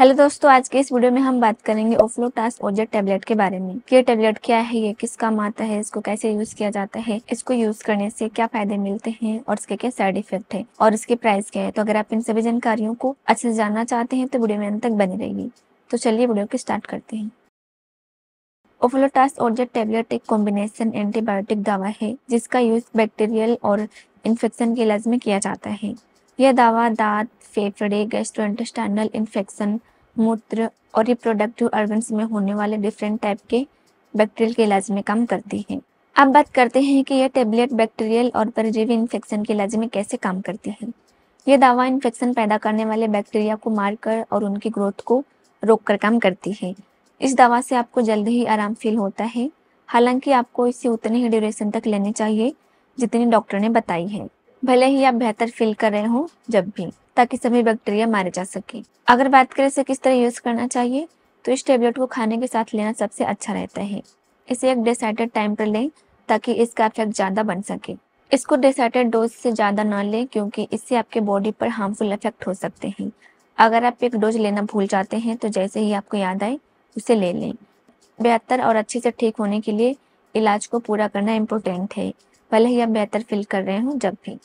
hello दोस्तों आज के इस वीडियो में हम बात करेंगे ओफ्लो टास्क ओजेट टेबलेट के बारे में ये टेबलेट क्या है ये किस काम आता है इसको कैसे यूज किया जाता है इसको यूज करने से क्या फायदे मिलते हैं और इसके क्या साइड इफेक्ट है और इसके प्राइस क्या है तो अगर आप इन सभी जानकारियों को अच्छे से जानना चाहते हैं तो वीडियो में अंत तक बनी रहेगी तो चलिए वीडियो को स्टार्ट करते हैं ओफ्लोटास ओजेट टेबलेट एक कॉम्बिनेशन एंटीबायोटिक दवा है जिसका यूज बैक्टीरियल और इन्फेक्शन के इलाज में किया जाता है यह दवा दांत फेफड़े गैस्ट्रोइंटेस्टाइनल इन्फेक्शन मूत्र और रिप्रोडक्टिव ऑर्गन्स में होने वाले डिफरेंट टाइप के बैक्टीरियल के इलाज में काम करती है अब बात करते हैं कि यह टेबलेट बैक्टीरियल और परजीवी इन्फेक्शन के इलाज में कैसे काम करती है यह दवा इन्फेक्शन पैदा करने वाले बैक्टीरिया को मारकर और उनकी ग्रोथ को रोक कर काम करती है इस दवा से आपको जल्द ही आराम फील होता है हालांकि आपको इसे उतने ही ड्यूरेशन तक लेने चाहिए जितनी डॉक्टर ने बताई है भले ही आप बेहतर फील कर रहे हो जब भी ताकि सभी बैक्टीरिया मारे जा सके अगर बात करें इसे किस तरह यूज करना चाहिए तो इस टेबलेट को खाने के साथ लेना सबसे अच्छा रहता है इसे एक डिसाइडेड टाइम पर लें ताकि इसका इफेक्ट ज़्यादा बन सके इसको डिसाइडेड डोज से ज़्यादा ना लें क्योंकि इससे आपके बॉडी पर हार्मफुल इफेक्ट हो सकते हैं अगर आप एक डोज लेना भूल जाते हैं तो जैसे ही आपको याद आए उसे ले लें बेहतर और अच्छे से ठीक होने के लिए इलाज को पूरा करना इम्पोर्टेंट है भले ही आप बेहतर फील कर रहे हो जब भी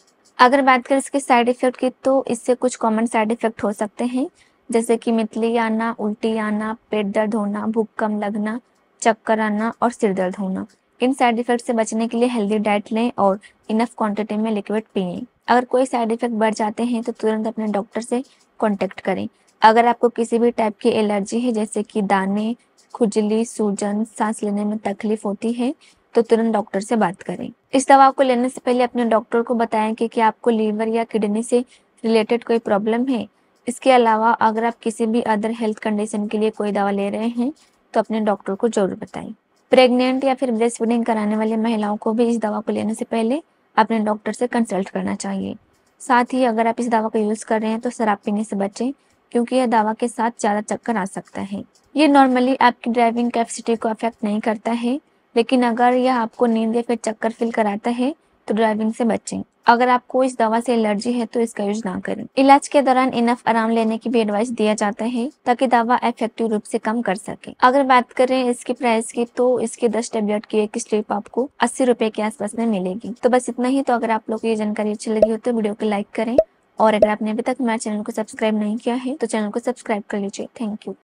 अगर बात करें इसके साइड इफेक्ट की तो इससे कुछ कॉमन साइड इफेक्ट हो सकते हैं जैसे कि मितली आना उल्टी आना पेट दर्द होना भूख कम लगना चक्कर आना और सिर दर्द होना इन साइड इफेक्ट से बचने के लिए हेल्दी डाइट लें और इनफ क्वांटिटी में लिक्विड पिए अगर कोई साइड इफेक्ट बढ़ जाते हैं तो तुरंत अपने डॉक्टर से कॉन्टेक्ट करें अगर आपको किसी भी टाइप की एलर्जी है जैसे कि दाने खुजली सूजन सांस लेने में तकलीफ होती है तो तुरंत डॉक्टर से बात करें इस दवा को लेने से पहले अपने डॉक्टर को बताएं कि क्या आपको लीवर या किडनी से रिलेटेड कोई प्रॉब्लम है इसके अलावा अगर आप किसी भी अदर हेल्थ कंडीशन के लिए कोई दवा ले रहे हैं तो अपने डॉक्टर को जरूर बताएं प्रेग्नेंट या फिर ब्रेस्ट फीडिंग कराने वाली महिलाओं को भी इस दवा को लेने से पहले अपने डॉक्टर से कंसल्ट करना चाहिए साथ ही अगर आप इस दवा का यूज़ कर रहे हैं तो शराब पीने से बचें क्योंकि यह दवा के साथ ज़्यादा चक्कर आ सकता है ये नॉर्मली आपकी ड्राइविंग कैपेसिटी को अफेक्ट नहीं करता है लेकिन अगर यह आपको नींद या फिर चक्कर फील कराता है तो ड्राइविंग से बचें अगर आपको इस दवा से एलर्जी है तो इसका यूज ना करें इलाज के दौरान इनफ आराम लेने की भी एडवाइस दिया जाता है ताकि दवा इफेक्टिव रूप से कम कर सके अगर बात करें इसकी प्राइस की तो इसके दस टेबलेट की एक स्ट्रिप आपको अस्सी रूपए के आसपास में मिलेगी तो बस इतना ही तो अगर आप लोग को ये जानकारी अच्छी लगी हो तो वीडियो को लाइक करें और अगर आपने अभी तक हमारे चैनल को सब्सक्राइब नहीं किया है तो चैनल को सब्सक्राइब कर लीजिए थैंक यू